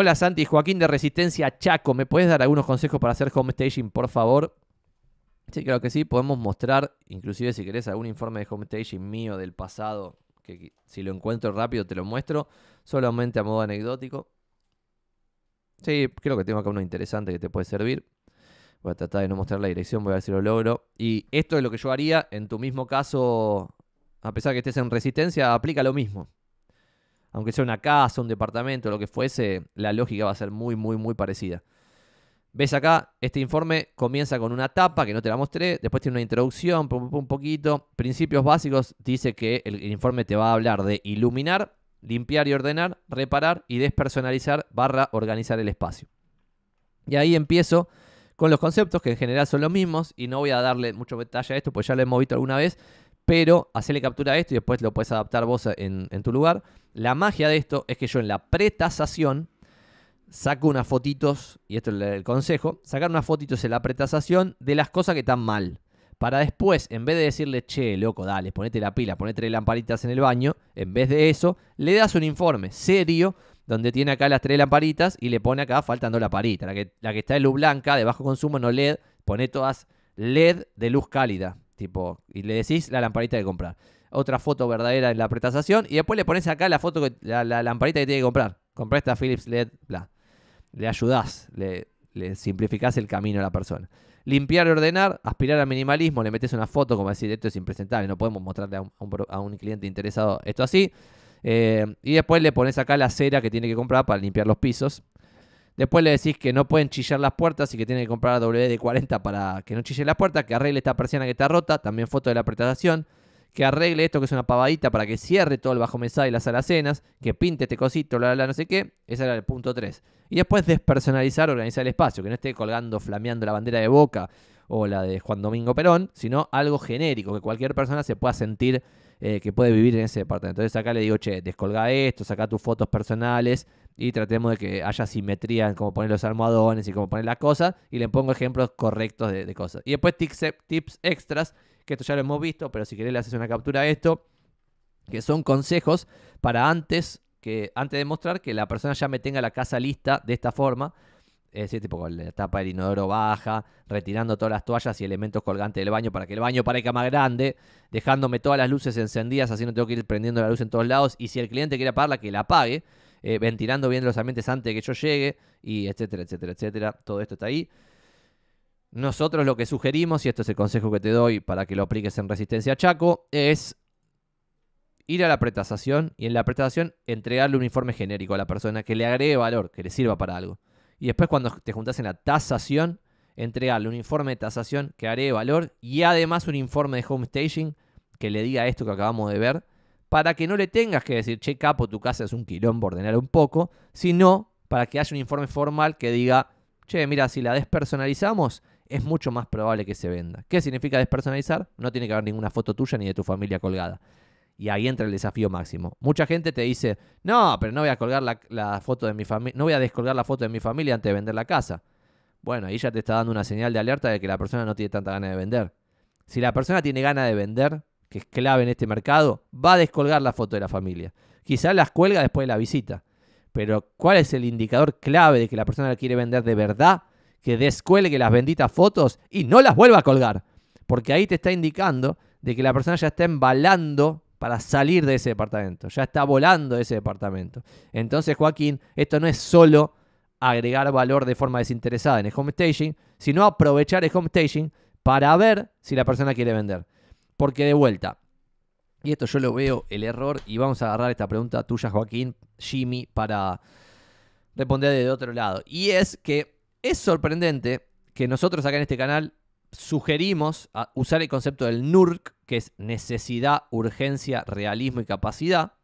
Hola Santi, Joaquín de Resistencia Chaco, ¿me puedes dar algunos consejos para hacer home staging, por favor? Sí, creo que sí, podemos mostrar, inclusive si querés algún informe de home staging mío del pasado, que si lo encuentro rápido te lo muestro, solamente a modo anecdótico. Sí, creo que tengo acá uno interesante que te puede servir. Voy a tratar de no mostrar la dirección, voy a ver si lo logro. Y esto es lo que yo haría en tu mismo caso, a pesar que estés en resistencia, aplica lo mismo aunque sea una casa, un departamento, lo que fuese, la lógica va a ser muy, muy, muy parecida. Ves acá, este informe comienza con una tapa que no te la mostré, después tiene una introducción, un poquito, principios básicos, dice que el informe te va a hablar de iluminar, limpiar y ordenar, reparar y despersonalizar barra organizar el espacio. Y ahí empiezo con los conceptos que en general son los mismos y no voy a darle mucho detalle a esto, pues ya lo hemos visto alguna vez, pero hacele captura a esto y después lo puedes adaptar vos en, tu lugar. La magia de esto es que yo en la pretasación saco unas fotitos, y esto es el consejo, sacar unas fotitos en la pretasación de las cosas que están mal. Para después, en vez de decirle, che, loco, dale, ponete la pila, ponete lamparitas en el baño, en vez de eso, le das un informe serio donde tiene acá las tres lamparitas y le pone acá faltando la parita. La que, la que está de luz blanca, de bajo consumo, no LED, pone todas LED de luz cálida. Tipo, y le decís la lamparita de comprar. Otra foto verdadera en la prestación. Y después le pones acá la foto, que, la, lamparita que tiene que comprar. Comprá esta Philips LED, bla. Le ayudás, le, simplificás el camino a la persona. Limpiar y ordenar, aspirar al minimalismo, le metes una foto como decir, esto es impresentable, no podemos mostrarle a un, cliente interesado esto así. Eh, y después le pones acá la cera que tiene que comprar para limpiar los pisos. Después le decís que no pueden chillar las puertas y que tiene que comprar W de 40 para que no chille la puerta, que arregle esta persiana que está rota, también foto de la prestación, que arregle esto que es una pavadita para que cierre todo el bajo mesada y las alacenas, que pinte este cosito, la la no sé qué. Ese era el punto 3. Y después despersonalizar, organizar el espacio, que no esté colgando, flameando la bandera de Boca o la de Juan Domingo Perón, sino algo genérico, que cualquier persona se pueda sentir eh, que puede vivir en ese departamento. Entonces acá le digo, che, descolga esto, saca tus fotos personales y tratemos de que haya simetría en cómo poner los almohadones y cómo poner las cosas. Y le pongo ejemplos correctos de, cosas. Y después tips, eh, tips extras, que esto ya lo hemos visto, pero si querés le haces una captura a esto, que son consejos para antes, que, antes de mostrar que la persona ya me tenga la casa lista de esta forma es decir, tipo con la tapa del inodoro baja, retirando todas las toallas y elementos colgantes del baño para que el baño parezca más grande, dejándome todas las luces encendidas, así no tengo que ir prendiendo la luz en todos lados. Y si el cliente quiere apagarla, que la apague, eh, ventilando bien los ambientes antes de que yo llegue, y etcétera, etcétera, etcétera. Todo esto está ahí. Nosotros lo que sugerimos, y esto es el consejo que te doy para que lo apliques en Resistencia Chaco, es ir a la prestación y en la prestación entregarle un informe genérico a la persona que le agregue valor, que le sirva para algo. Y después cuando te juntas en la tasación, entregale un informe de tasación que haré de valor y además un informe de home staging que le diga esto que acabamos de ver, para que no le tengas que decir, che, capo, tu casa es un quilombo, ordenar un poco, sino para que haya un informe formal que diga, che, mira, si la despersonalizamos, es mucho más probable que se venda. ¿Qué significa despersonalizar? No tiene que haber ninguna foto tuya ni de tu familia colgada. Y ahí entra el desafío máximo. Mucha gente te dice, no, pero no voy a colgar la, foto de mi familia, no voy a descolgar la foto de mi familia antes de vender la casa. Bueno, ahí ya te está dando una señal de alerta de que la persona no tiene tanta gana de vender. Si la persona tiene gana de vender, que es clave en este mercado, va a descolgar la foto de la familia. Quizás las cuelga después de la visita. Pero ¿cuál es el indicador clave de que la persona la quiere vender de verdad? Que descuelgue las benditas fotos y no las vuelva a colgar. Porque ahí te está indicando de que la persona ya está embalando para salir de ese departamento. Ya está volando ese departamento. Entonces, Joaquín, esto no es solo agregar valor de forma desinteresada en el home staging, sino aprovechar el home staging para ver si la persona quiere vender. Porque de vuelta, y esto yo lo veo el error, y vamos a agarrar esta pregunta tuya, Joaquín, Jimmy, para responder de otro lado. Y es que es sorprendente que nosotros acá en este canal sugerimos usar el concepto del NURC, que es necesidad, urgencia, realismo y capacidad,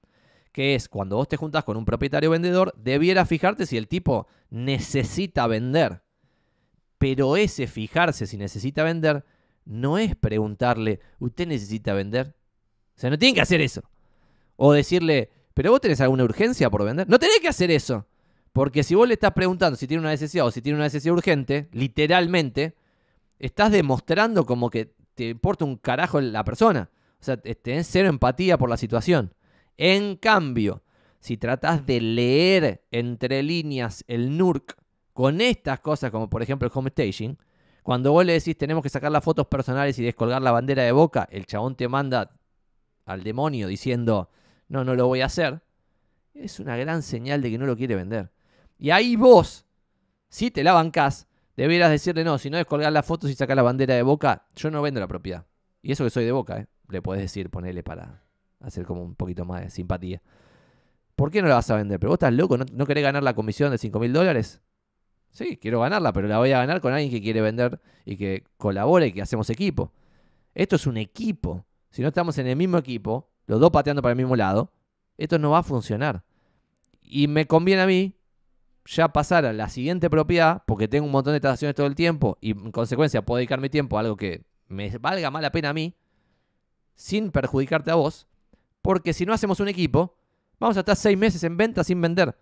que es cuando vos te juntás con un propietario vendedor, debiera fijarte si el tipo necesita vender. Pero ese fijarse si necesita vender no es preguntarle, ¿usted necesita vender? O sea, no tiene que hacer eso. O decirle, ¿pero vos tenés alguna urgencia por vender? No tenés que hacer eso. Porque si vos le estás preguntando si tiene una necesidad o si tiene una necesidad urgente, literalmente, estás demostrando como que te importa un carajo la persona. O sea, tenés cero empatía por la situación. En cambio, si tratás de leer entre líneas el NURC con estas cosas, como por ejemplo el home staging, cuando vos le decís tenemos que sacar las fotos personales y descolgar la bandera de boca, el chabón te manda al demonio diciendo no, no lo voy a hacer. Es una gran señal de que no lo quiere vender. Y ahí vos, si te la bancás, Deberías decirle, no, si no es colgar las fotos y sacar la bandera de boca, yo no vendo la propiedad. Y eso que soy de boca, ¿eh? le podés decir, ponele para hacer como un poquito más de simpatía. ¿Por qué no la vas a vender? ¿Pero vos estás loco? ¿No, no querés ganar la comisión de 5 mil dólares? Sí, quiero ganarla, pero la voy a ganar con alguien que quiere vender y que colabore y que hacemos equipo. Esto es un equipo. Si no estamos en el mismo equipo, los dos pateando para el mismo lado, esto no va a funcionar. Y me conviene a mí ya pasar a la siguiente propiedad, porque tengo un montón de transacciones todo el tiempo y en consecuencia puedo dedicar mi tiempo a algo que me valga mala pena a mí, sin perjudicarte a vos, porque si no hacemos un equipo, vamos a estar seis meses en venta sin vender.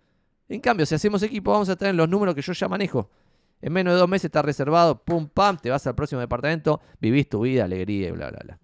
En cambio, si hacemos equipo, vamos a tener los números que yo ya manejo. En menos de dos meses está reservado, pum, pam, te vas al próximo departamento, vivís tu vida, alegría y bla, bla, bla.